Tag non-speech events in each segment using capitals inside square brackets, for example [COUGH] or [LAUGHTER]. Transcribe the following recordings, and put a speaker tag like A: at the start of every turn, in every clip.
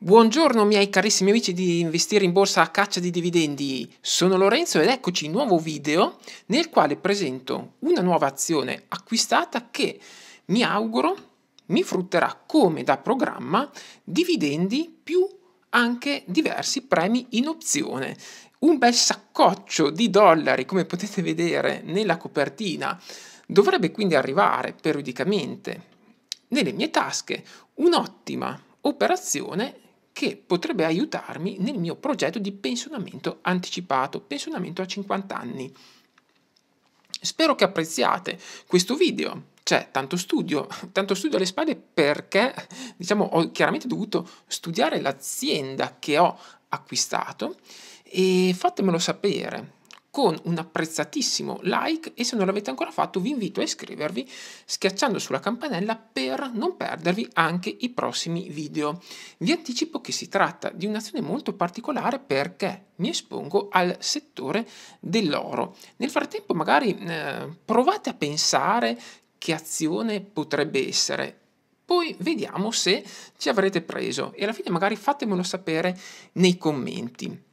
A: Buongiorno miei carissimi amici di Investire in Borsa a caccia di dividendi, sono Lorenzo ed eccoci in nuovo video nel quale presento una nuova azione acquistata che mi auguro mi frutterà come da programma dividendi più anche diversi premi in opzione. Un bel saccoccio di dollari come potete vedere nella copertina dovrebbe quindi arrivare periodicamente nelle mie tasche un'ottima operazione che potrebbe aiutarmi nel mio progetto di pensionamento anticipato, pensionamento a 50 anni. Spero che apprezziate questo video. C'è tanto studio, [LAUGHS] tanto studio alle spalle perché diciamo ho chiaramente dovuto studiare l'azienda che ho acquistato e fatemelo sapere con un apprezzatissimo like e se non l'avete ancora fatto vi invito a iscrivervi schiacciando sulla campanella per non perdervi anche i prossimi video. Vi anticipo che si tratta di un'azione molto particolare perché mi espongo al settore dell'oro. Nel frattempo magari eh, provate a pensare che azione potrebbe essere poi vediamo se ci avrete preso e alla fine magari fatemelo sapere nei commenti.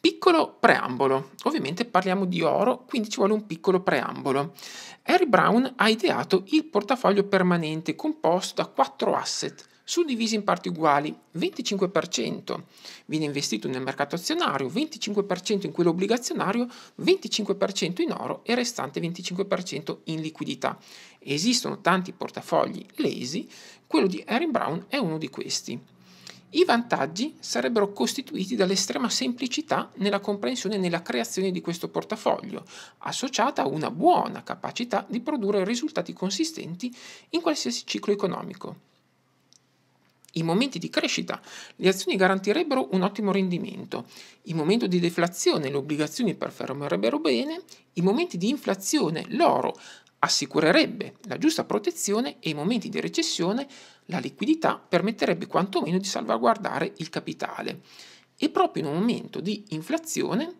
A: Piccolo preambolo. Ovviamente parliamo di oro, quindi ci vuole un piccolo preambolo. Harry Brown ha ideato il portafoglio permanente composto da quattro asset suddivisi in parti uguali, 25% viene investito nel mercato azionario, 25% in quello obbligazionario, 25% in oro e restante 25% in liquidità. Esistono tanti portafogli lesi, quello di Harry Brown è uno di questi. I vantaggi sarebbero costituiti dall'estrema semplicità nella comprensione e nella creazione di questo portafoglio, associata a una buona capacità di produrre risultati consistenti in qualsiasi ciclo economico. In momenti di crescita le azioni garantirebbero un ottimo rendimento, in momento di deflazione le obbligazioni performerebbero bene, in momenti di inflazione l'oro, assicurerebbe la giusta protezione e in momenti di recessione la liquidità permetterebbe quantomeno di salvaguardare il capitale. E proprio in un momento di inflazione,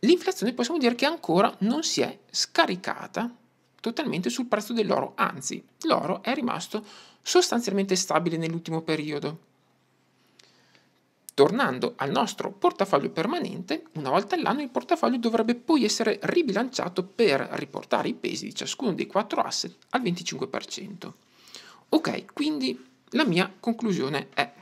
A: l'inflazione possiamo dire che ancora non si è scaricata totalmente sul prezzo dell'oro, anzi l'oro è rimasto sostanzialmente stabile nell'ultimo periodo. Tornando al nostro portafoglio permanente, una volta all'anno il portafoglio dovrebbe poi essere ribilanciato per riportare i pesi di ciascuno dei quattro asset al 25%. Ok, quindi la mia conclusione è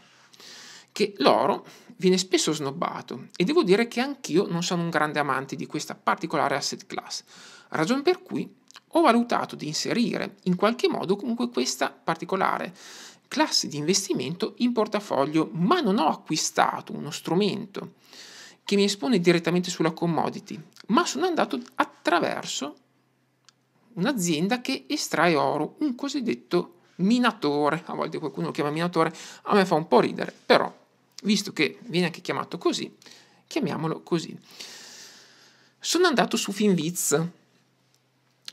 A: che l'oro viene spesso snobbato e devo dire che anch'io non sono un grande amante di questa particolare asset class, ragion per cui ho valutato di inserire in qualche modo comunque questa particolare classe di investimento in portafoglio, ma non ho acquistato uno strumento che mi espone direttamente sulla commodity, ma sono andato attraverso un'azienda che estrae oro, un cosiddetto minatore, a volte qualcuno lo chiama minatore, a me fa un po' ridere, però visto che viene anche chiamato così, chiamiamolo così. Sono andato su Finviz,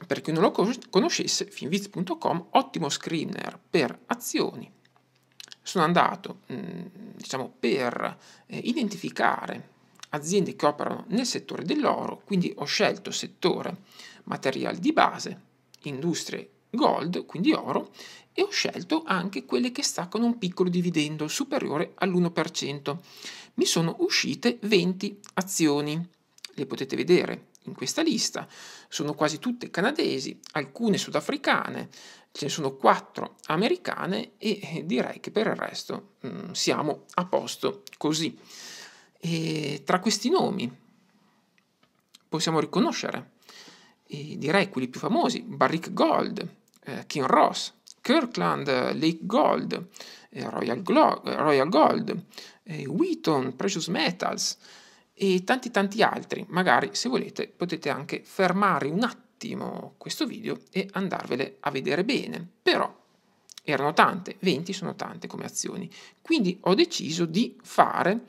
A: per chi non lo conoscesse, finviz.com, ottimo screener per azioni. Sono andato mm, diciamo, per eh, identificare aziende che operano nel settore dell'oro, quindi ho scelto settore materiali di base, industrie gold, quindi oro, e ho scelto anche quelle che staccano un piccolo dividendo superiore all'1%. Mi sono uscite 20 azioni, le potete vedere in questa lista sono quasi tutte canadesi, alcune sudafricane, ce ne sono quattro americane e direi che per il resto mh, mm, siamo a posto così. E tra questi nomi possiamo riconoscere e eh, direi quelli più famosi, Barrick Gold, eh, King Ross, Kirkland, Lake Gold, eh, Royal, Royal, Gold, eh, Wheaton, Precious Metals, e tanti tanti altri. Magari se volete potete anche fermare un attimo questo video e andarvele a vedere bene. Però erano tante, 20 sono tante come azioni. Quindi ho deciso di fare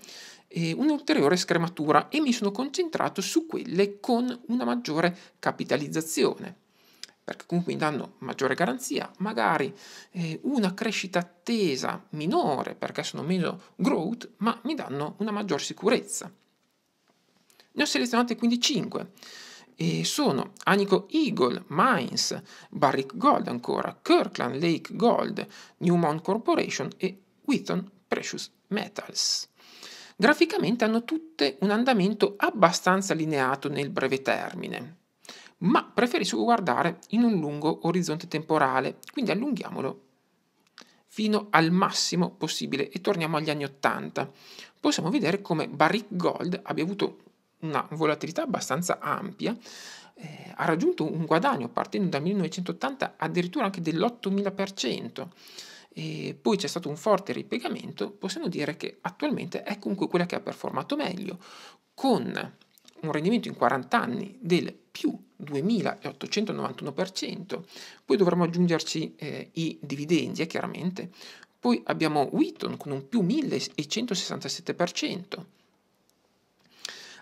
A: eh, un'ulteriore scrematura e mi sono concentrato su quelle con una maggiore capitalizzazione perché comunque mi danno maggiore garanzia, magari eh, una crescita attesa minore perché sono meno growth, ma mi danno una maggior sicurezza. Ne ho selezionate quindi 5 e sono Anico Eagle, Mines, Barrick Gold ancora, Kirkland Lake Gold, Newmont Corporation e Wheaton Precious Metals. Graficamente hanno tutte un andamento abbastanza lineato nel breve termine, ma preferisco guardare in un lungo orizzonte temporale, quindi allunghiamolo fino al massimo possibile e torniamo agli anni Ottanta. Possiamo vedere come Barrick Gold abbia avuto una volatilità abbastanza ampia, eh, ha raggiunto un guadagno partendo dal 1980 addirittura anche dell'8000%. E poi c'è stato un forte ripiegamento, possiamo dire che attualmente è comunque quella che ha performato meglio, con un rendimento in 40 anni del più 2891%, poi dovremmo aggiungerci eh, i dividendi, eh, chiaramente, poi abbiamo Wheaton con un più 1167%,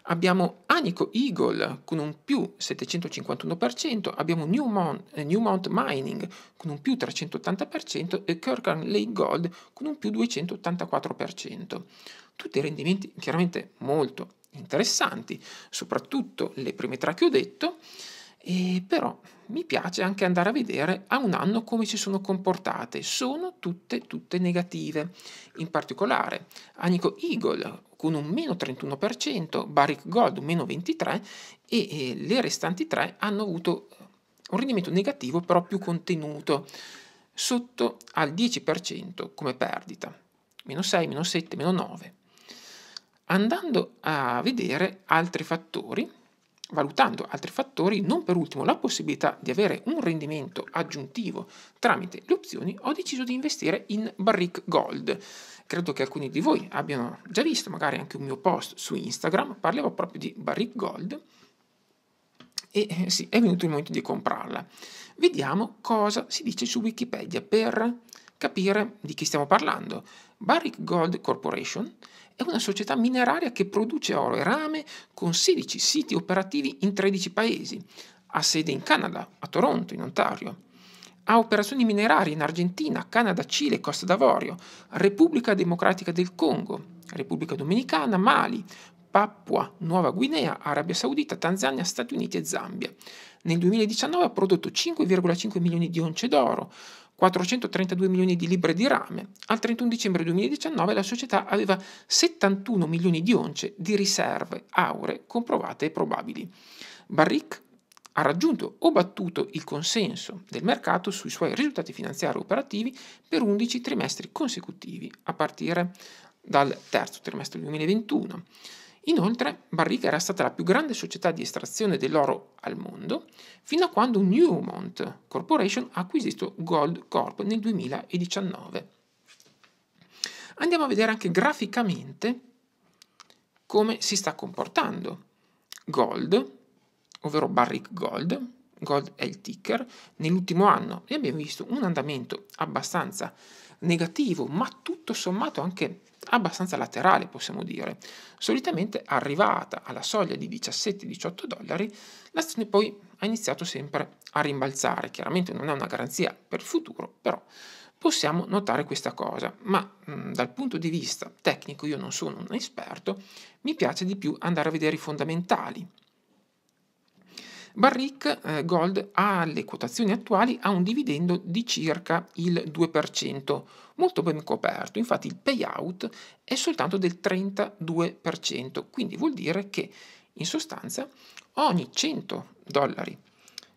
A: abbiamo Anico Eagle con un più 751%, abbiamo Newmont, eh, Newmont Mining con un più 380% e Kirkland Lake Gold con un più 284%. Tutti rendimenti chiaramente molto interessanti, soprattutto le prime tre che ho detto. E però mi piace anche andare a vedere a un anno come si sono comportate. Sono tutte, tutte negative. In particolare, Anico Eagle con un meno 31%, Barrick Gold un meno 23% e le restanti tre hanno avuto eh, un rendimento negativo però più contenuto, sotto al 10% come perdita, meno 6, meno 7, meno 9. Andando a vedere altri fattori, valutando altri fattori, non per ultimo la possibilità di avere un rendimento aggiuntivo tramite le opzioni, ho deciso di investire in Barrick Gold. Credo che alcuni di voi abbiano già visto magari anche un mio post su Instagram, parlavo proprio di Barrick Gold e eh, sì, è venuto il momento di comprarla. Vediamo cosa si dice su Wikipedia per capire di chi stiamo parlando. Barrick Gold Corporation è una società mineraria che produce oro e rame con 16 siti operativi in 13 paesi, ha sede in Canada, a Toronto, in Ontario. Ha operazioni minerarie in Argentina, Canada, Cile, Costa d'Avorio, Repubblica Democratica del Congo, Repubblica Dominicana, Mali, Papua, Nuova Guinea, Arabia Saudita, Tanzania, Stati Uniti e Zambia. Nel 2019 ha prodotto 5,5 milioni di once d'oro, 432 milioni di libbre di rame, al 31 dicembre 2019 la società aveva 71 milioni di once di riserve auree comprovate e probabili. Barrick ha raggiunto o battuto il consenso del mercato sui suoi risultati finanziari operativi per 11 trimestri consecutivi, a partire dal terzo trimestre 2021. Inoltre, Barrick era stata la più grande società di estrazione dell'oro al mondo fino a quando Newmont Corporation ha acquisito Gold Corp nel 2019. Andiamo a vedere anche graficamente come si sta comportando Gold, ovvero Barrick Gold, Gold è il ticker, nell'ultimo anno abbiamo visto un andamento abbastanza negativo, ma tutto sommato anche abbastanza laterale possiamo dire. Solitamente arrivata alla soglia di 17-18 dollari, l'azione poi ha iniziato sempre a rimbalzare, chiaramente non è una garanzia per il futuro, però possiamo notare questa cosa, ma mh, mm, dal punto di vista tecnico io non sono un esperto, mi piace di più andare a vedere i fondamentali, Barrick eh, Gold ha alle quotazioni attuali ha un dividendo di circa il 2%, molto ben coperto, infatti il payout è soltanto del 32%, quindi vuol dire che in sostanza ogni 100 dollari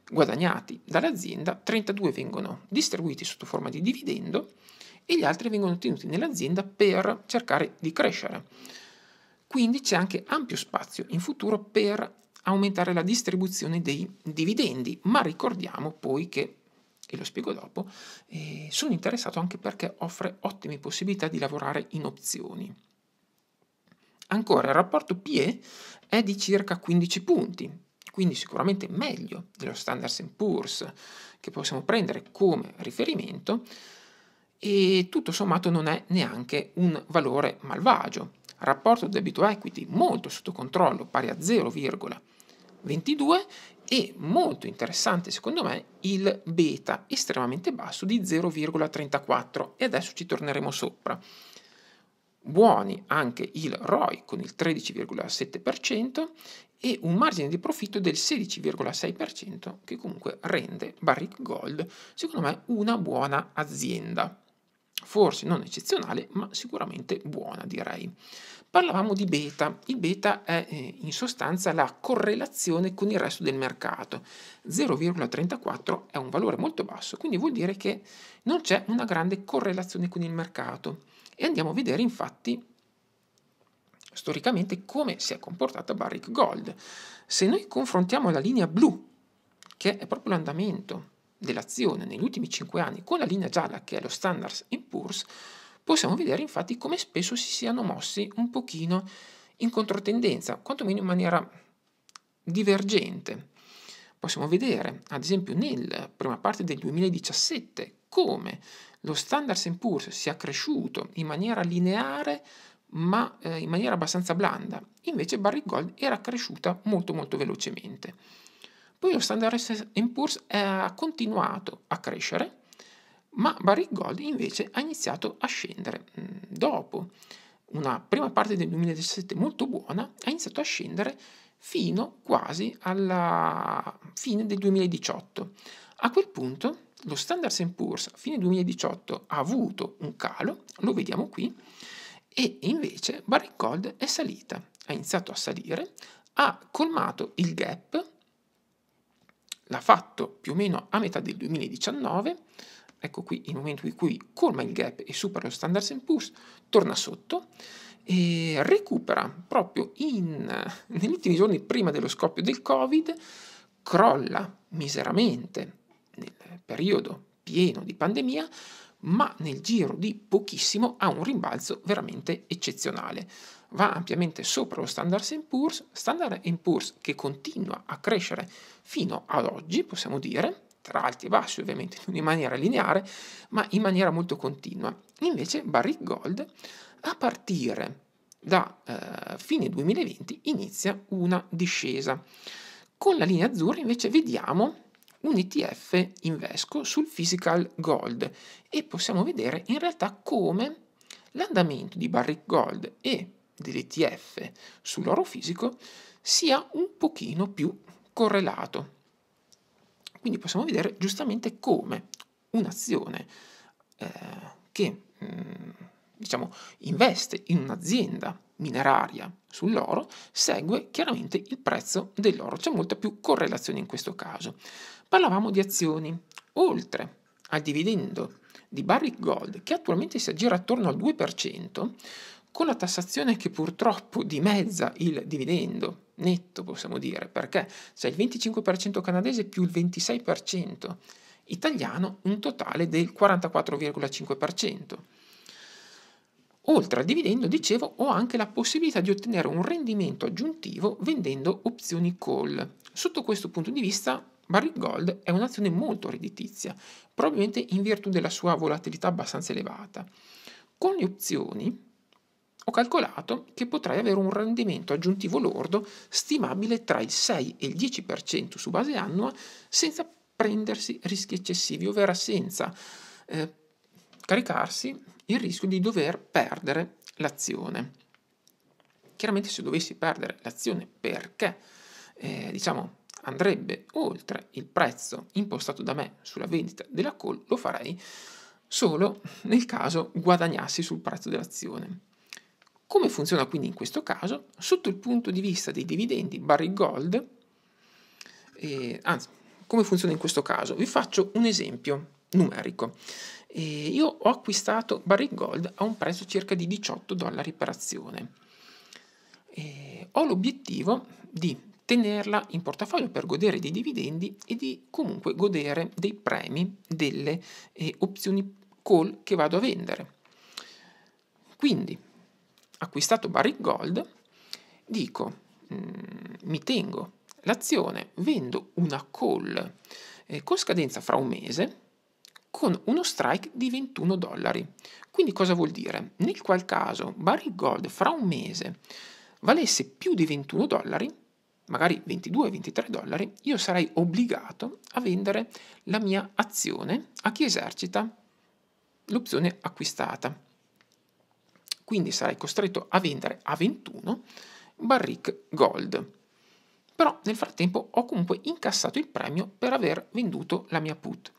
A: guadagnati dall'azienda, 32 vengono distribuiti sotto forma di dividendo e gli altri vengono tenuti nell'azienda per cercare di crescere. Quindi c'è anche ampio spazio in futuro per aumentare la distribuzione dei dividendi, ma ricordiamo poi che e lo spiego dopo, eh, sono interessato anche perché offre ottime possibilità di lavorare in opzioni. Ancora, il rapporto PE è di circa 15 punti, quindi sicuramente meglio dello standard Poor's che possiamo prendere come riferimento e tutto sommato non è neanche un valore malvagio. Rapporto debito equity molto sotto controllo, pari a 0,1 22 e molto interessante secondo me il beta estremamente basso di 0,34 e adesso ci torneremo sopra. Buoni anche il ROI con il 13,7% e un margine di profitto del 16,6% che comunque rende Barrick Gold secondo me una buona azienda forse non eccezionale, ma sicuramente buona direi. Parlavamo di beta, il beta è eh, in sostanza la correlazione con il resto del mercato, 0,34 è un valore molto basso, quindi vuol dire che non c'è una grande correlazione con il mercato e andiamo a vedere infatti storicamente come si è comportata Barrick Gold. Se noi confrontiamo la linea blu, che è proprio l'andamento dell'azione negli ultimi 5 anni con la linea gialla che è lo Standard Poor's, possiamo vedere infatti come spesso si siano mossi un pochino in controtendenza, quantomeno in maniera divergente. Possiamo vedere, ad esempio, nella prima parte del 2017 come lo Standard Poor's sia cresciuto in maniera lineare ma eh, in maniera abbastanza blanda, invece Barrick Gold era cresciuta molto molto velocemente. Poi lo Standard Poor's eh, ha continuato a crescere, ma Barrick Gold invece ha iniziato a scendere. Mm, dopo una prima parte del 2017 molto buona, ha iniziato a scendere fino quasi alla fine del 2018. A quel punto lo Standard Poor's a fine 2018 ha avuto un calo, lo vediamo qui, e invece Barrick Gold è salita, ha iniziato a salire, ha colmato il gap l'ha fatto più o meno a metà del 2019, ecco qui il momento in cui colma il gap e supera lo standard Poor's, torna sotto e recupera proprio in, negli ultimi giorni prima dello scoppio del Covid, crolla miseramente nel periodo pieno di pandemia, ma nel giro di pochissimo ha un rimbalzo veramente eccezionale va ampiamente sopra lo standard Poor's, standard Poor's che continua a crescere fino ad oggi, possiamo dire, tra alti e bassi ovviamente [LAUGHS] in maniera lineare, ma in maniera molto continua. Invece Barrick Gold a partire da eh, fine 2020 inizia una discesa. Con la linea azzurra invece vediamo un ETF Invesco sul physical gold e possiamo vedere in realtà come l'andamento di Barrick Gold e dell'ETF sull'oro fisico sia un pochino più correlato. Quindi possiamo vedere giustamente come un'azione eh, che mh, mm, diciamo, investe in un'azienda mineraria sull'oro segue chiaramente il prezzo dell'oro, c'è molta più correlazione in questo caso. Parlavamo di azioni, oltre al dividendo di Barrick Gold che attualmente si aggira attorno al 2%, con la tassazione che purtroppo dimezza il dividendo netto, possiamo dire, perché c'è il 25% canadese più il 26% italiano, un totale del 44,5%. Oltre al dividendo, dicevo, ho anche la possibilità di ottenere un rendimento aggiuntivo vendendo opzioni call. Sotto questo punto di vista, Barrick Gold è un'azione molto redditizia, probabilmente in virtù della sua volatilità abbastanza elevata. Con le opzioni ho calcolato che potrei avere un rendimento aggiuntivo lordo stimabile tra il 6 e il 10% su base annua senza prendersi rischi eccessivi, ovvero senza eh, caricarsi il rischio di dover perdere l'azione. Chiaramente se dovessi perdere l'azione perché eh, diciamo andrebbe oltre il prezzo impostato da me sulla vendita della call, lo farei solo nel caso guadagnassi sul prezzo dell'azione. Come funziona quindi in questo caso? Sotto il punto di vista dei dividendi Barry gold, eh, anzi, come funziona in questo caso? Vi faccio un esempio numerico. Eh, io ho acquistato Barry gold a un prezzo circa di 18 dollari per azione. Eh, ho l'obiettivo di tenerla in portafoglio per godere dei dividendi e di comunque godere dei premi delle eh, opzioni call che vado a vendere. Quindi acquistato Barrick Gold, dico mh, mm, mi tengo l'azione, vendo una call eh, con scadenza fra un mese con uno strike di 21 dollari. Quindi cosa vuol dire? Nel qual caso Barrick Gold fra un mese valesse più di 21 dollari, magari 22-23 dollari, io sarei obbligato a vendere la mia azione a chi esercita l'opzione acquistata quindi sarai costretto a vendere a 21 Barrick Gold. Però nel frattempo ho comunque incassato il premio per aver venduto la mia put.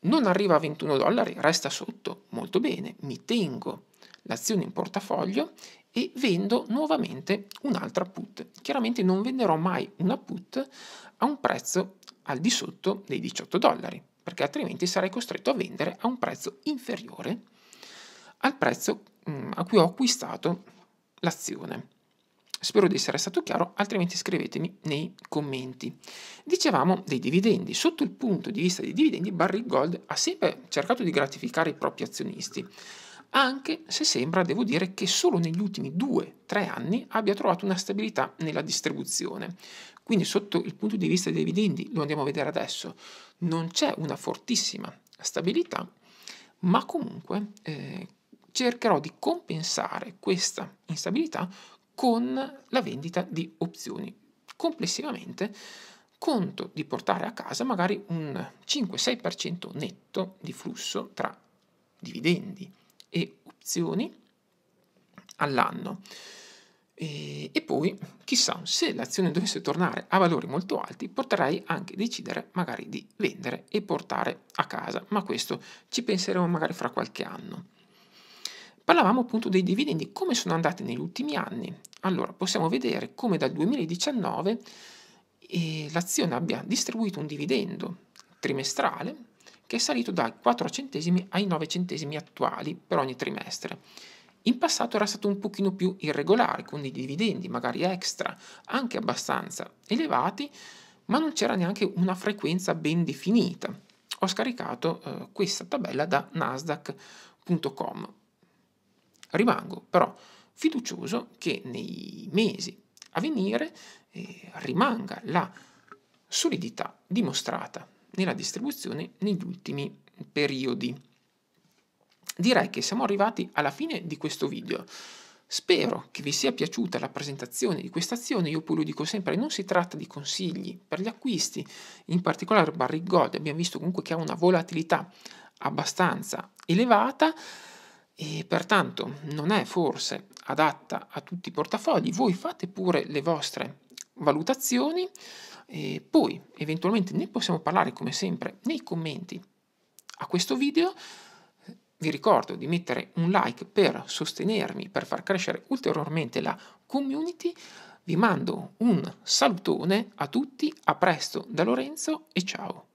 A: Non arriva a 21 dollari, resta sotto, molto bene, mi tengo l'azione in portafoglio e vendo nuovamente un'altra put. Chiaramente non venderò mai una put a un prezzo al di sotto dei 18 dollari, perché altrimenti sarei costretto a vendere a un prezzo inferiore al prezzo mm, a cui ho acquistato l'azione. Spero di essere stato chiaro, altrimenti scrivetemi nei commenti. Dicevamo dei dividendi. Sotto il punto di vista dei dividendi, Barry Gold ha sempre cercato di gratificare i propri azionisti, anche se sembra, devo dire, che solo negli ultimi 2-3 anni abbia trovato una stabilità nella distribuzione. Quindi sotto il punto di vista dei dividendi, lo andiamo a vedere adesso, non c'è una fortissima stabilità, ma comunque... Eh, cercherò di compensare questa instabilità con la vendita di opzioni. Complessivamente conto di portare a casa magari un 5-6% netto di flusso tra dividendi e opzioni all'anno. E, e, poi, chissà, se l'azione dovesse tornare a valori molto alti, potrei anche decidere magari di vendere e portare a casa, ma questo ci penseremo magari fra qualche anno. Parlavamo appunto dei dividendi, come sono andati negli ultimi anni. Allora, possiamo vedere come dal 2019 eh, l'azione abbia distribuito un dividendo trimestrale che è salito dai 4 centesimi ai 9 centesimi attuali per ogni trimestre. In passato era stato un pochino più irregolare, con dei dividendi magari extra, anche abbastanza elevati, ma non c'era neanche una frequenza ben definita. Ho scaricato eh, questa tabella da nasdaq.com Rimango però fiducioso che nei mesi a venire eh, rimanga la solidità dimostrata nella distribuzione negli ultimi periodi. Direi che siamo arrivati alla fine di questo video. Spero che vi sia piaciuta la presentazione di questa azione, io poi lo dico sempre, non si tratta di consigli per gli acquisti, in particolare Barry Gold abbiamo visto comunque che ha una volatilità abbastanza elevata, e pertanto non è forse adatta a tutti i portafogli. Voi fate pure le vostre valutazioni e poi eventualmente ne possiamo parlare come sempre nei commenti a questo video. Vi ricordo di mettere un like per sostenermi, per far crescere ulteriormente la community. Vi mando un salutone a tutti, a presto da Lorenzo e ciao!